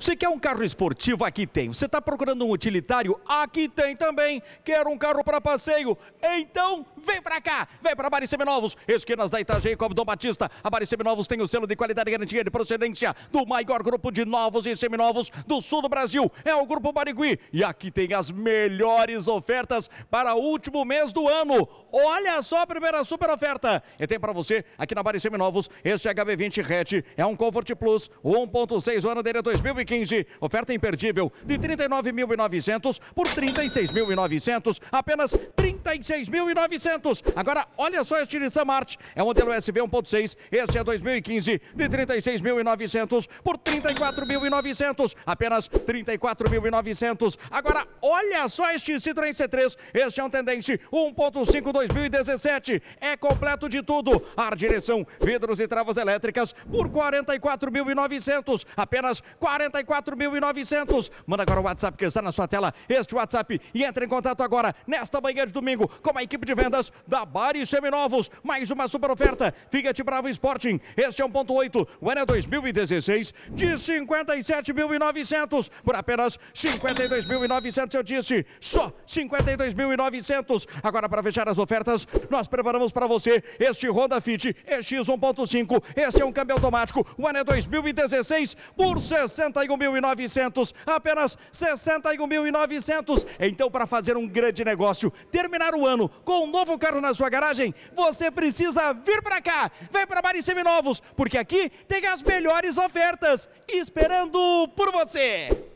Você quer um carro esportivo? Aqui tem. Você está procurando um utilitário? Aqui tem também. Quer um carro para passeio? Então, vem para cá. Vem para Baris Seminovos, esquinas da Itajaí com Dom Batista. A Baris Seminovos tem o selo de qualidade garantia de procedência do maior grupo de novos e seminovos do sul do Brasil. É o Grupo Barigui. E aqui tem as melhores ofertas para o último mês do ano. Olha só a primeira super oferta. E tem para você aqui na Baris Seminovos este HB20 Hatch. É um Comfort Plus 1.6 ano dele é 2015. 2015. Oferta imperdível de 39.900 por 36.900, apenas 36.900. Agora, olha só este Nissan March, é um modelo SV 1.6, este é 2015 de 36.900 por 34.900, apenas 34.900. Agora, olha só este Citroën C3, este é um tendente 1.5 2017, é completo de tudo, ar, direção, vidros e travas elétricas por 44.900, apenas 44 44.900. Manda agora o WhatsApp que está na sua tela, este WhatsApp, e entre em contato agora, nesta manhã de domingo, com a equipe de vendas da Bari Seminovos. Mais uma super oferta. Fiat Bravo Sporting, este é 1.8, o ano é 2016, de 57.900 por apenas 52.900, eu disse, só 52.900. Agora, para fechar as ofertas, nós preparamos para você este Honda Fit EX 1.5. Este é um câmbio automático, o ano é 2016, por 68. 61.900, apenas 61.900. Então, para fazer um grande negócio, terminar o ano com um novo carro na sua garagem, você precisa vir para cá. Vem para Mari Seminovos, porque aqui tem as melhores ofertas esperando por você.